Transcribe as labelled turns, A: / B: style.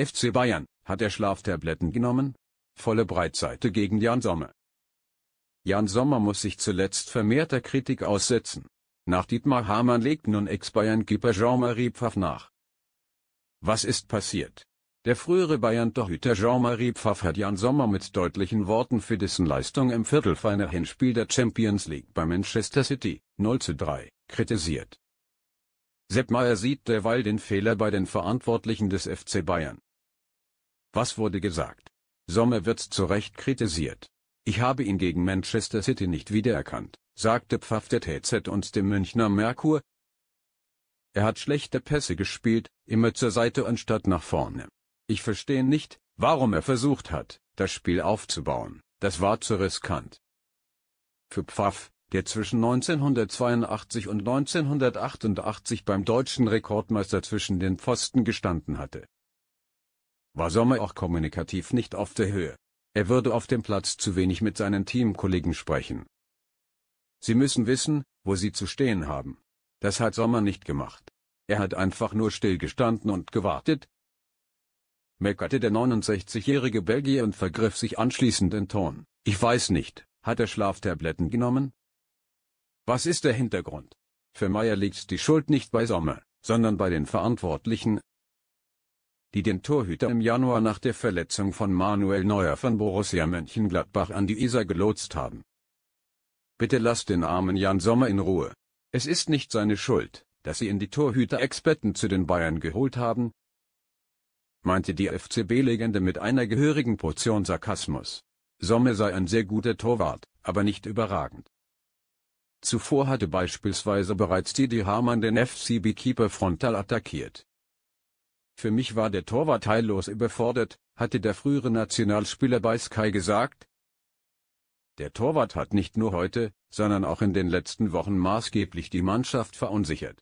A: FC Bayern, hat er Schlaftabletten genommen? Volle Breitseite gegen Jan Sommer. Jan Sommer muss sich zuletzt vermehrter Kritik aussetzen. Nach Dietmar Hamann legt nun Ex-Bayern-Keeper Jean-Marie Pfaff nach. Was ist passiert? Der frühere Bayern-Torhüter Jean-Marie Pfaff hat Jan Sommer mit deutlichen Worten für dessen Leistung im Viertelfinal-Hinspiel der Champions League bei Manchester City, 0 zu 3, kritisiert. Sepp Maier sieht derweil den Fehler bei den Verantwortlichen des FC Bayern. Was wurde gesagt? Sommer wird zu Recht kritisiert. Ich habe ihn gegen Manchester City nicht wiedererkannt, sagte Pfaff der TZ und dem Münchner Merkur. Er hat schlechte Pässe gespielt, immer zur Seite anstatt nach vorne. Ich verstehe nicht, warum er versucht hat, das Spiel aufzubauen, das war zu riskant. Für Pfaff, der zwischen 1982 und 1988 beim deutschen Rekordmeister zwischen den Pfosten gestanden hatte, war Sommer auch kommunikativ nicht auf der Höhe. Er würde auf dem Platz zu wenig mit seinen Teamkollegen sprechen. Sie müssen wissen, wo sie zu stehen haben. Das hat Sommer nicht gemacht. Er hat einfach nur stillgestanden und gewartet, meckerte der 69-jährige Belgier und vergriff sich anschließend in Ton. Ich weiß nicht, hat er Schlaftabletten genommen? Was ist der Hintergrund? Für Meyer liegt die Schuld nicht bei Sommer, sondern bei den Verantwortlichen, die den Torhüter im Januar nach der Verletzung von Manuel Neuer von Borussia Mönchengladbach an die Isar gelotst haben. Bitte lasst den armen Jan Sommer in Ruhe. Es ist nicht seine Schuld, dass sie ihn die Torhüter-Experten zu den Bayern geholt haben, meinte die FCB-Legende mit einer gehörigen Portion Sarkasmus. Sommer sei ein sehr guter Torwart, aber nicht überragend. Zuvor hatte beispielsweise bereits Didi Hamann den FCB-Keeper frontal attackiert. Für mich war der Torwart heillos überfordert, hatte der frühere Nationalspieler bei Sky gesagt. Der Torwart hat nicht nur heute, sondern auch in den letzten Wochen maßgeblich die Mannschaft verunsichert.